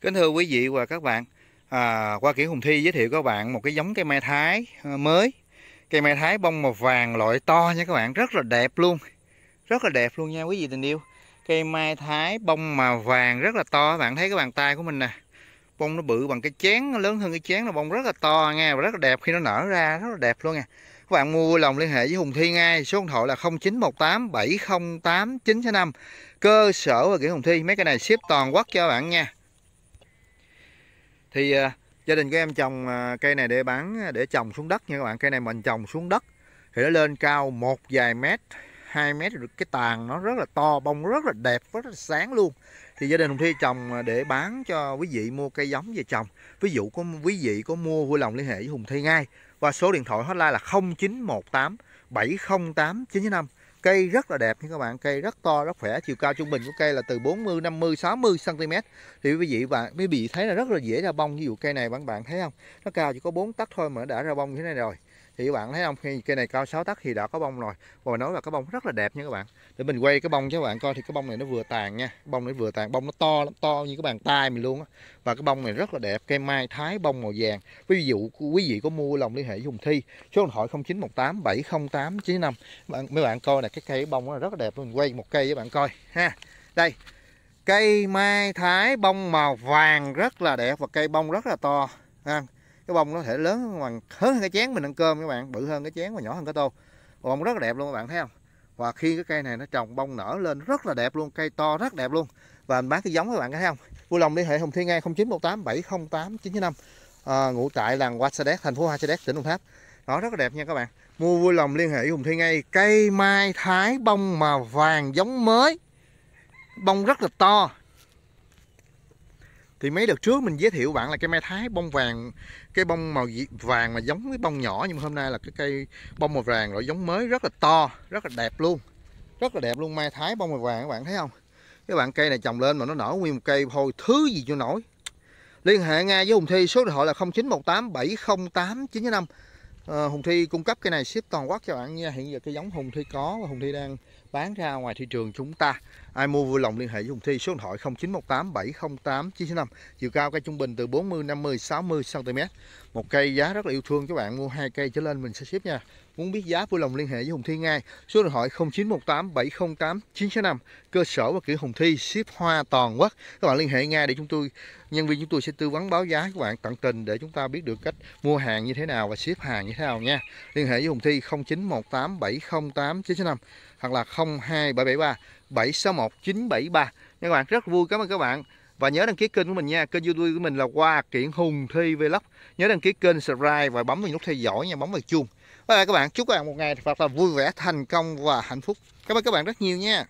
Kính thưa quý vị và các bạn, à, qua Kiển Hùng Thi giới thiệu các bạn một cái giống cây mai thái à, mới. Cây mai thái bông màu vàng loại to nha các bạn, rất là đẹp luôn. Rất là đẹp luôn nha quý vị tình yêu. Cây mai thái bông màu vàng rất là to, bạn thấy cái bàn tay của mình nè. Bông nó bự bằng cái chén, nó lớn hơn cái chén nó bông rất là to nha và rất là đẹp khi nó nở ra, rất là đẹp luôn nha. Các bạn mua lòng liên hệ với Hùng Thi ngay, số điện thoại là 0918 708 965. Cơ sở và Kiển Hùng Thi, mấy cái này ship toàn quốc cho bạn nha thì à, gia đình của em trồng à, cây này để bán để trồng xuống đất nha các bạn cây này mình trồng xuống đất thì nó lên cao một vài mét 2 mét được cái tàn nó rất là to bông rất là đẹp rất là sáng luôn thì gia đình Hùng Thi trồng à, để bán cho quý vị mua cây giống về trồng ví dụ có quý vị có mua vui lòng liên hệ với Hùng Thi ngay và số điện thoại hotline là 0918 708 995 Cây rất là đẹp nha các bạn, cây rất to, rất khỏe, chiều cao trung bình của cây là từ 40, 50, 60 cm. Thì quý vị và quý vị thấy là rất là dễ ra bông, ví dụ cây này bạn bạn thấy không? Nó cao chỉ có 4 tấc thôi mà nó đã ra bông như thế này rồi thì các bạn thấy không khi cây này cao 6 tấc thì đã có bông rồi và mình nói là cái bông rất là đẹp nha các bạn để mình quay cái bông cho các bạn coi thì cái bông này nó vừa tàn nha bông nó vừa tàn bông nó to lắm to như cái bàn tay mình luôn á và cái bông này rất là đẹp cây mai thái bông màu vàng ví dụ quý vị có mua lòng liên hệ dùng Thi số điện thoại 0918 708 95 bạn, mấy bạn coi là cái cây bông nó rất là đẹp mình quay một cây với bạn coi ha đây cây mai thái bông màu vàng rất là đẹp và cây bông rất là to ha cái bông nó thể lớn bằng hơn cái chén mình ăn cơm các bạn bự hơn cái chén và nhỏ hơn cái tô bông rất là đẹp luôn các bạn thấy không và khi cái cây này nó trồng bông nở lên rất là đẹp luôn cây to rất đẹp luôn và mình bán cái giống các bạn thấy không vui lòng liên hệ hùng thiên ngang 0918 708 95 à, ngụ tại làng Hoa Sa Đéc thành phố Hoa Sa Đéc tỉnh Đồng Tháp nó rất là đẹp nha các bạn mua vui lòng liên hệ hùng thiên ngay cây mai thái bông mà vàng giống mới bông rất là to thì mấy đợt trước mình giới thiệu bạn là cây mai thái bông vàng cây bông màu vàng mà giống cái bông nhỏ nhưng hôm nay là cái cây bông màu vàng loại giống mới rất là to rất là đẹp luôn rất là đẹp luôn mai thái bông màu vàng các bạn thấy không các bạn cây này trồng lên mà nó nở nguyên một cây thôi thứ gì chưa nổi liên hệ ngay với Hùng Thi số điện thoại là 0918 708 995 Ờ, Hùng Thi cung cấp cái này ship toàn quốc cho bạn nha hiện giờ cái giống Hùng Thi có và Hùng Thi đang bán ra ngoài thị trường chúng ta ai mua vui lòng liên hệ với Hùng Thi số điện thoại 0918 708 995 chiều cao cây trung bình từ 40 50 60 cm một cây giá rất là yêu thương các bạn mua hai cây trở lên mình sẽ ship nha muốn biết giá vui lòng liên hệ với Hùng Thi ngay số điện thoại 0918 708 965 cơ sở và kiểu Hùng Thi ship hoa toàn quốc các bạn liên hệ ngay để chúng tôi nhân viên chúng tôi sẽ tư vấn báo giá các bạn tận tình để chúng ta biết được cách mua hàng như thế nào và ship hàng như thế nào nha liên hệ với Hùng Thi 0918 708 965 hoặc là 02773 761 973 nha các bạn rất vui cảm ơn các bạn và nhớ đăng ký kênh của mình nha kênh youtube của mình là Hoa Kiện Hùng Thi Vlog nhớ đăng ký kênh subscribe và bấm vào nút theo dõi nha bấm vào chuông bye, các bạn chúc các bạn một ngày thật là vui vẻ thành công và hạnh phúc cảm ơn các bạn rất nhiều nha